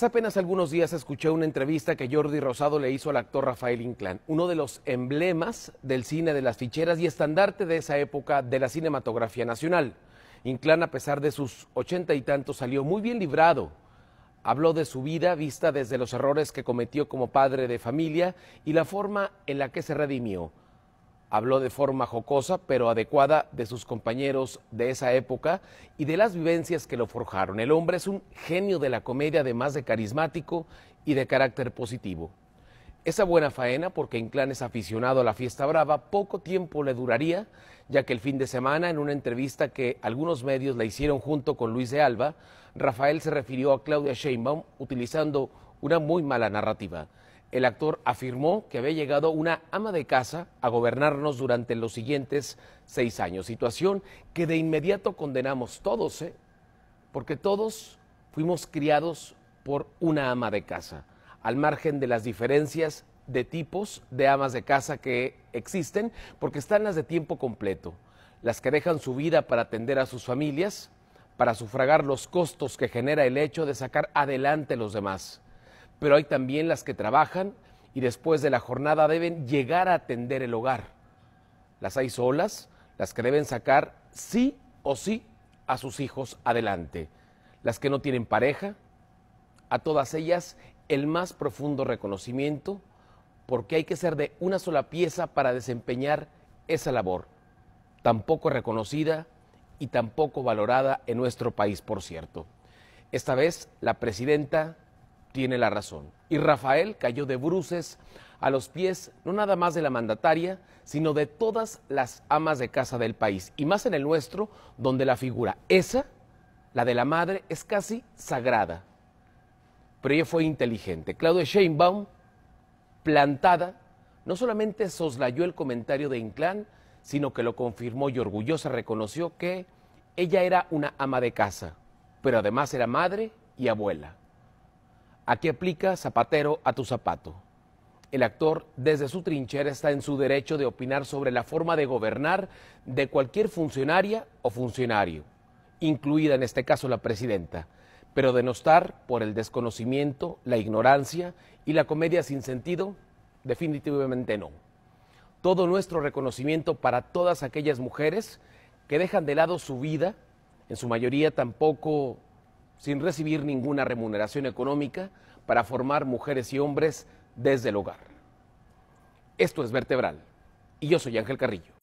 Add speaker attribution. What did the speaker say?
Speaker 1: Hace apenas algunos días escuché una entrevista que Jordi Rosado le hizo al actor Rafael Inclán, uno de los emblemas del cine de las ficheras y estandarte de esa época de la cinematografía nacional. Inclán, a pesar de sus ochenta y tantos, salió muy bien librado. Habló de su vida vista desde los errores que cometió como padre de familia y la forma en la que se redimió habló de forma jocosa pero adecuada de sus compañeros de esa época y de las vivencias que lo forjaron. El hombre es un genio de la comedia, además de carismático y de carácter positivo. Esa buena faena, porque Inclán es aficionado a la fiesta brava, poco tiempo le duraría, ya que el fin de semana, en una entrevista que algunos medios la hicieron junto con Luis de Alba, Rafael se refirió a Claudia Sheinbaum utilizando una muy mala narrativa el actor afirmó que había llegado una ama de casa a gobernarnos durante los siguientes seis años, situación que de inmediato condenamos todos, ¿eh? porque todos fuimos criados por una ama de casa, al margen de las diferencias de tipos de amas de casa que existen, porque están las de tiempo completo, las que dejan su vida para atender a sus familias, para sufragar los costos que genera el hecho de sacar adelante los demás pero hay también las que trabajan y después de la jornada deben llegar a atender el hogar. Las hay solas, las que deben sacar sí o sí a sus hijos adelante. Las que no tienen pareja, a todas ellas el más profundo reconocimiento, porque hay que ser de una sola pieza para desempeñar esa labor, tampoco reconocida y tampoco valorada en nuestro país, por cierto. Esta vez la presidenta tiene la razón. Y Rafael cayó de bruces a los pies no nada más de la mandataria, sino de todas las amas de casa del país, y más en el nuestro, donde la figura esa, la de la madre, es casi sagrada. Pero ella fue inteligente. Claudia Sheinbaum, plantada, no solamente soslayó el comentario de Inclán, sino que lo confirmó y orgullosa reconoció que ella era una ama de casa, pero además era madre y abuela. Aquí aplica zapatero a tu zapato. El actor, desde su trinchera, está en su derecho de opinar sobre la forma de gobernar de cualquier funcionaria o funcionario, incluida en este caso la presidenta, pero denostar por el desconocimiento, la ignorancia y la comedia sin sentido, definitivamente no. Todo nuestro reconocimiento para todas aquellas mujeres que dejan de lado su vida, en su mayoría tampoco sin recibir ninguna remuneración económica para formar mujeres y hombres desde el hogar. Esto es Vertebral y yo soy Ángel Carrillo.